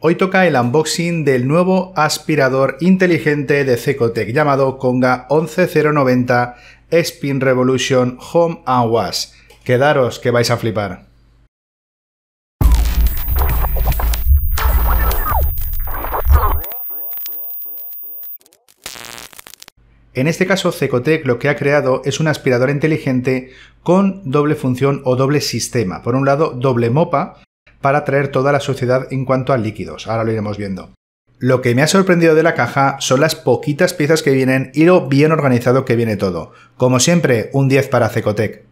Hoy toca el unboxing del nuevo aspirador inteligente de Cecotec llamado Conga 11090 Spin Revolution Home and Wash. Quedaros que vais a flipar. En este caso, Cecotec lo que ha creado es un aspirador inteligente con doble función o doble sistema. Por un lado, doble mopa, para traer toda la suciedad en cuanto a líquidos. Ahora lo iremos viendo. Lo que me ha sorprendido de la caja son las poquitas piezas que vienen y lo bien organizado que viene todo. Como siempre, un 10 para Cecotec.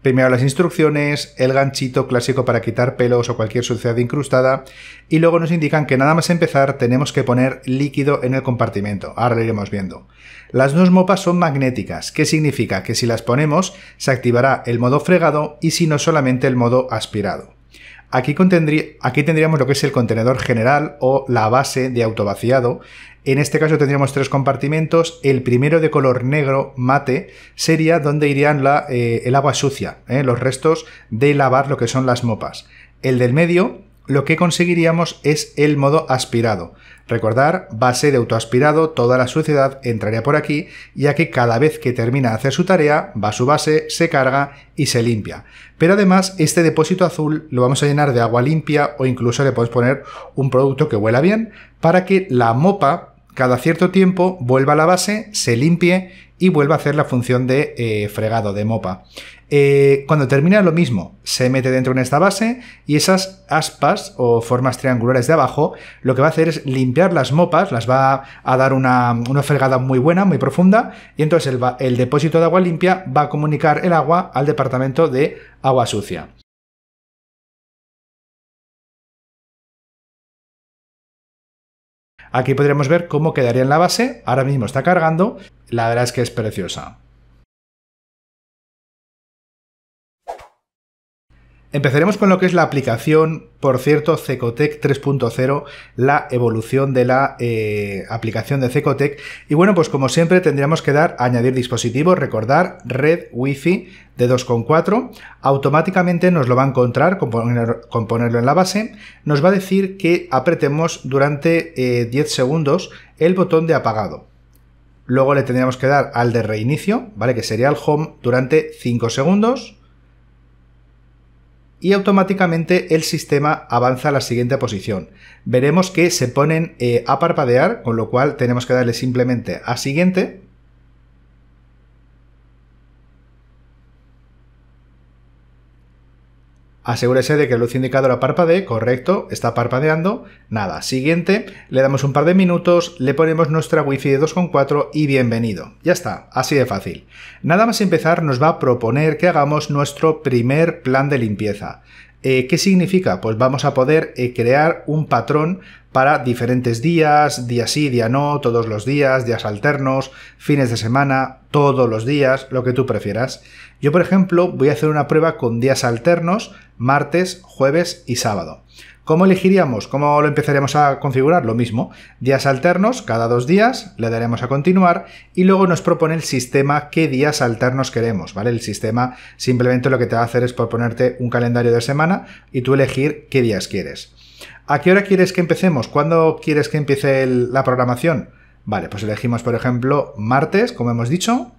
Primero las instrucciones, el ganchito clásico para quitar pelos o cualquier suciedad incrustada, y luego nos indican que nada más empezar tenemos que poner líquido en el compartimento. Ahora lo iremos viendo. Las dos mopas son magnéticas, que significa que si las ponemos se activará el modo fregado y si no solamente el modo aspirado. Aquí, aquí tendríamos lo que es el contenedor general o la base de autovaciado. En este caso tendríamos tres compartimentos. El primero de color negro mate sería donde irían la, eh, el agua sucia, eh, los restos de lavar lo que son las mopas. El del medio lo que conseguiríamos es el modo aspirado. Recordar, base de autoaspirado, toda la suciedad entraría por aquí, ya que cada vez que termina de hacer su tarea, va a su base, se carga y se limpia. Pero además, este depósito azul lo vamos a llenar de agua limpia o incluso le puedes poner un producto que huela bien para que la mopa cada cierto tiempo vuelva a la base, se limpie y vuelva a hacer la función de eh, fregado, de mopa. Eh, cuando termina lo mismo, se mete dentro de esta base y esas aspas o formas triangulares de abajo lo que va a hacer es limpiar las mopas, las va a dar una, fregada muy buena, muy profunda y entonces el depósito de agua limpia va a comunicar el agua al departamento de agua sucia. Aquí podríamos ver cómo quedaría en la base. Ahora mismo está cargando. La verdad es que es preciosa. Empezaremos con lo que es la aplicación, por cierto, Cecotec 3.0, la evolución de la eh, aplicación de Cecotec. Y bueno, pues como siempre tendríamos que dar añadir dispositivo, recordar red Wi-Fi de 2.4. Automáticamente nos lo va a encontrar con, ponerlo en la base. Nos va a decir que apretemos durante 10 eh, segundos el botón de apagado. Luego le tendríamos que dar al de reinicio, ¿vale? Que sería el home durante 5 segundos y automáticamente el sistema avanza a la siguiente posición. Veremos que se ponen eh, a parpadear, con lo cual tenemos que darle simplemente a siguiente asegúrese de que la luz indicadora parpadee, correcto, está parpadeando, nada, siguiente, le damos un par de minutos, le ponemos nuestra wifi de 2.4 y bienvenido. Ya está, así de fácil. Nada más empezar nos va a proponer que hagamos nuestro primer plan de limpieza. Eh, ¿Qué significa? Pues vamos a poder eh, crear un patrón para diferentes días, día sí, día no, todos los días, días alternos, fines de semana, todos los días, lo que tú prefieras. Yo, por ejemplo, voy a hacer una prueba con días alternos, martes, jueves y sábado. ¿Cómo elegiríamos? ¿Cómo lo empezaremos a configurar? Lo mismo, días alternos, cada dos días, le daremos a continuar y luego nos propone el sistema qué días alternos queremos, ¿vale? El sistema simplemente lo que te va a hacer es proponerte un calendario de semana y tú elegir qué días quieres. ¿A qué hora quieres que empecemos? ¿Cuándo quieres que empiece la programación? Vale, pues elegimos por ejemplo martes, como hemos dicho,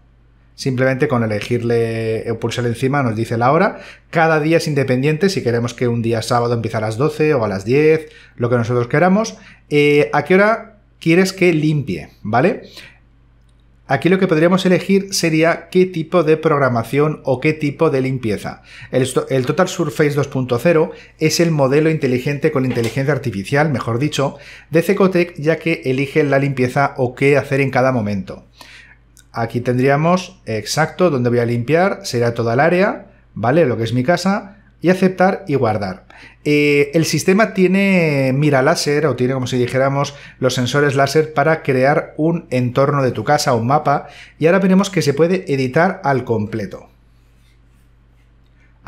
Simplemente con elegirle o eh, pulsar encima nos dice la hora. Cada día es independiente si queremos que un día sábado empiece a las 12 o a las 10, lo que nosotros queramos. Eh, ¿A qué hora quieres que limpie? ¿Vale? Aquí lo que podríamos elegir sería qué tipo de programación o qué tipo de limpieza. El, el Total Surface 2.0 es el modelo inteligente con inteligencia artificial, mejor dicho, de Cecotec, ya que elige la limpieza o qué hacer en cada momento. Aquí tendríamos exacto donde voy a limpiar, será toda el área, ¿vale? Lo que es mi casa, y aceptar y guardar. Eh, el sistema tiene mira láser o tiene como si dijéramos los sensores láser para crear un entorno de tu casa, un mapa, y ahora veremos que se puede editar al completo.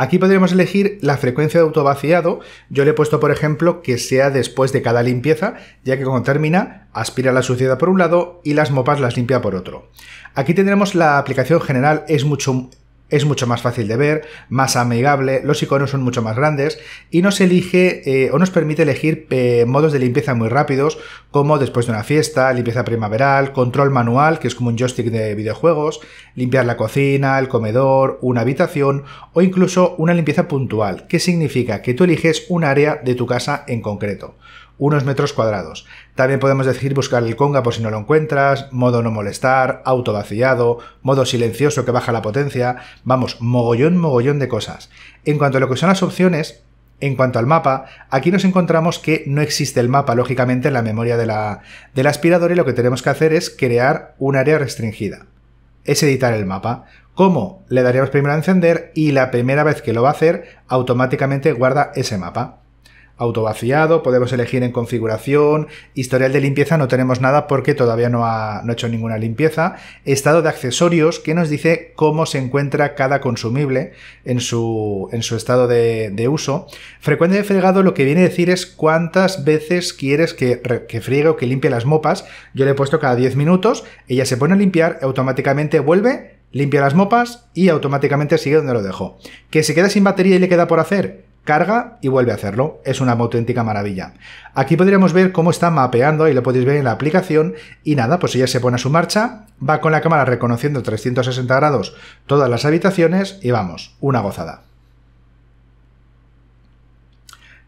Aquí podríamos elegir la frecuencia de autovaciado. Yo le he puesto, por ejemplo, que sea después de cada limpieza, ya que cuando termina, aspira la suciedad por un lado y las mopas las limpia por otro. Aquí tendremos la aplicación general, es mucho es mucho más fácil de ver, más amigable, los iconos son mucho más grandes y nos elige eh, o nos permite elegir eh, modos de limpieza muy rápidos como después de una fiesta, limpieza primaveral, control manual, que es como un joystick de videojuegos, limpiar la cocina, el comedor, una habitación o incluso una limpieza puntual, que significa que tú eliges un área de tu casa en concreto unos metros cuadrados. También podemos decir buscar el conga por si no lo encuentras, modo no molestar, auto vaciado, modo silencioso que baja la potencia, vamos, mogollón, mogollón de cosas. En cuanto a lo que son las opciones, en cuanto al mapa, aquí nos encontramos que no existe el mapa, lógicamente, en la memoria de la, del aspirador y lo que tenemos que hacer es crear un área restringida. Es editar el mapa. ¿Cómo? Le daríamos primero a encender y la primera vez que lo va a hacer, automáticamente guarda ese mapa vaciado, podemos elegir en configuración, historial de limpieza no tenemos nada porque todavía no ha, hecho ninguna limpieza, estado de accesorios que nos dice cómo se encuentra cada consumible en su, en su estado de, uso, frecuencia de fregado lo que viene a decir es cuántas veces quieres que, que friegue o que limpie las mopas, yo le he puesto cada 10 minutos, ella se pone a limpiar, automáticamente vuelve, limpia las mopas y automáticamente sigue donde lo dejo. ¿Que se queda sin batería y le queda por hacer? carga y vuelve a hacerlo. Es una auténtica maravilla. Aquí podríamos ver cómo está mapeando, y lo podéis ver en la aplicación, y nada, pues ella se pone a su marcha, va con la cámara reconociendo 360 grados todas las habitaciones y vamos, una gozada.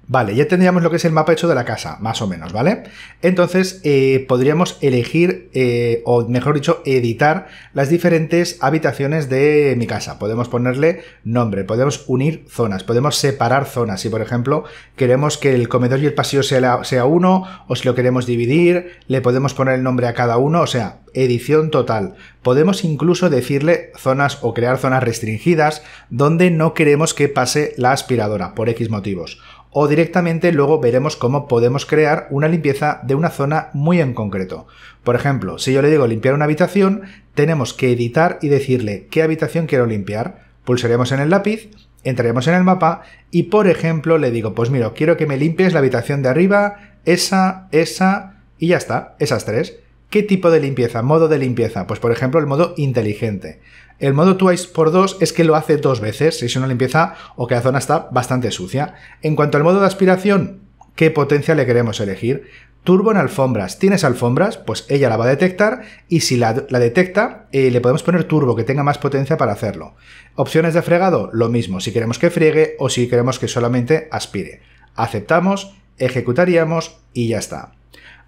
Vale, ya tendríamos lo que es el mapa hecho de la casa, más o menos, ¿vale? Entonces eh, podríamos elegir, eh, o mejor dicho, editar las diferentes habitaciones de mi casa. Podemos ponerle nombre, podemos unir zonas, podemos separar zonas. Si, por ejemplo, queremos que el comedor y el pasillo sea, sea uno, o si lo queremos dividir, le podemos poner el nombre a cada uno, o sea, edición total. Podemos incluso decirle zonas o crear zonas restringidas donde no queremos que pase la aspiradora, por X motivos o directamente luego veremos cómo podemos crear una limpieza de una zona muy en concreto. Por ejemplo, si yo le digo limpiar una habitación, tenemos que editar y decirle qué habitación quiero limpiar. Pulsaremos en el lápiz, entraremos en el mapa y por ejemplo le digo, pues mira, quiero que me limpies la habitación de arriba, esa, esa y ya está, esas tres. ¿Qué tipo de limpieza? Modo de limpieza. Pues por ejemplo el modo inteligente. El modo Twice por 2 es que lo hace dos veces, si es una limpieza o que la zona está bastante sucia. En cuanto al modo de aspiración, ¿qué potencia le queremos elegir? Turbo en alfombras. ¿Tienes alfombras? Pues ella la va a detectar y si la, detecta, eh, le podemos poner turbo, que tenga más potencia para hacerlo. Opciones de fregado, lo mismo, si queremos que friegue o si queremos que solamente aspire. Aceptamos, ejecutaríamos y ya está.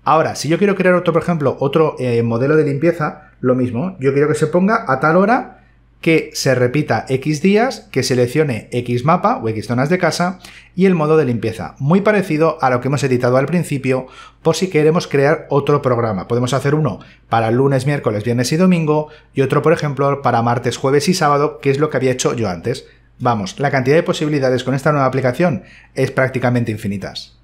Ahora, si yo quiero crear otro, por ejemplo, otro eh, modelo de limpieza, lo mismo, yo quiero que se ponga a tal hora que se repita X días, que seleccione X mapa o X zonas de casa y el modo de limpieza, muy parecido a lo que hemos editado al principio por si queremos crear otro programa. Podemos hacer uno para lunes, miércoles, viernes y domingo y otro, por ejemplo, para martes, jueves y sábado, que es lo que había hecho yo antes. Vamos, la cantidad de posibilidades con esta nueva aplicación es prácticamente infinitas.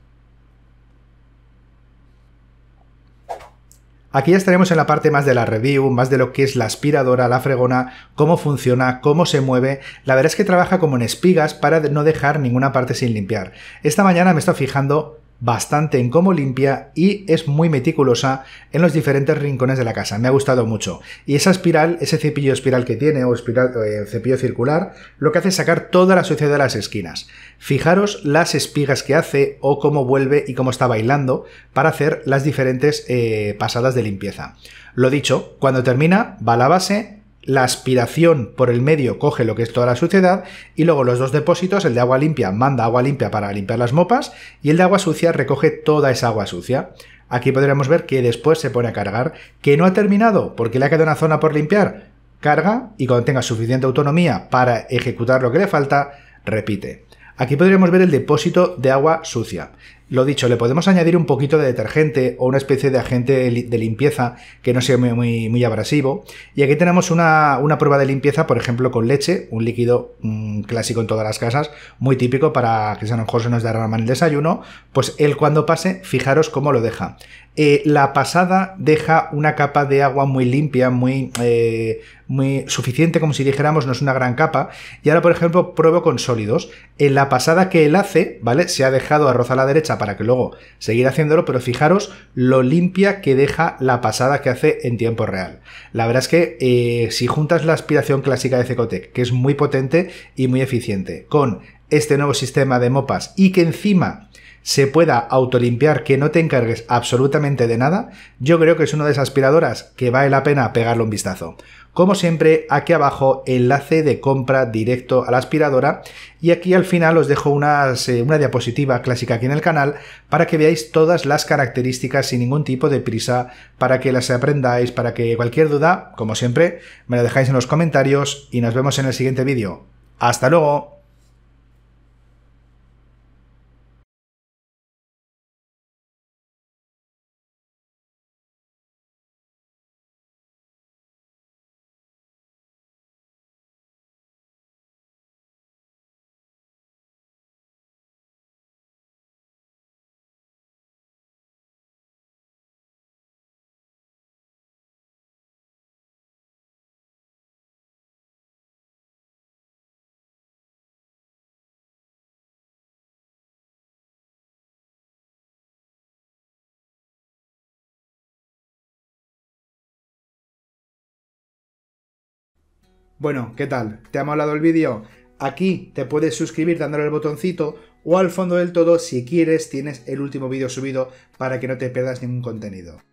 Aquí ya estaremos en la parte más de la review, más de lo que es la aspiradora, la fregona, cómo funciona, cómo se mueve. La verdad es que trabaja como en espigas para no dejar ninguna parte sin limpiar. Esta mañana me he fijando bastante en cómo limpia y es muy meticulosa en los diferentes rincones de la casa. Me ha gustado mucho. Y esa espiral, ese cepillo espiral que tiene o espiral, eh, cepillo circular, lo que hace es sacar toda la suciedad de las esquinas. Fijaros las espigas que hace o cómo vuelve y cómo está bailando para hacer las diferentes eh, pasadas de limpieza. Lo dicho, cuando termina, va a la base, la aspiración por el medio coge lo que es toda la suciedad y luego los dos depósitos, el de agua limpia manda agua limpia para limpiar las mopas y el de agua sucia recoge toda esa agua sucia. Aquí podríamos ver que después se pone a cargar, que no ha terminado porque le ha quedado una zona por limpiar, carga y cuando tenga suficiente autonomía para ejecutar lo que le falta, repite. Aquí podríamos ver el depósito de agua sucia. Lo dicho, le podemos añadir un poquito de detergente o una especie de agente de limpieza que no sea muy, muy, abrasivo. Y aquí tenemos una, prueba de limpieza, por ejemplo, con leche, un líquido mm, clásico en todas las casas, muy típico para que mejor se nos derrama en el desayuno. Pues él cuando pase, fijaros cómo lo deja. Eh, la pasada deja una capa de agua muy limpia, muy, eh, muy suficiente, como si dijéramos, no es una gran capa. Y ahora, por ejemplo, pruebo con sólidos. En la pasada que él hace, ¿vale? Se ha dejado arroz a la derecha para que luego seguir haciéndolo, pero fijaros lo limpia que deja la pasada que hace en tiempo real. La verdad es que eh, si juntas la aspiración clásica de Cecotec, que es muy potente y muy eficiente, con este nuevo sistema de mopas y que encima se pueda autolimpiar, que no te encargues absolutamente de nada, yo creo que es una de esas aspiradoras que vale la pena pegarle un vistazo. Como siempre, aquí abajo enlace de compra directo a la aspiradora y aquí al final os dejo eh, una diapositiva clásica aquí en el canal para que veáis todas las características sin ningún tipo de prisa, para que las aprendáis, para que cualquier duda, como siempre, me la dejáis en los comentarios y nos vemos en el siguiente vídeo. ¡Hasta luego! Bueno, ¿qué tal? ¿Te ha molado el vídeo? Aquí te puedes suscribir dándole al botoncito o al fondo del todo si quieres tienes el último vídeo subido para que no te pierdas ningún contenido.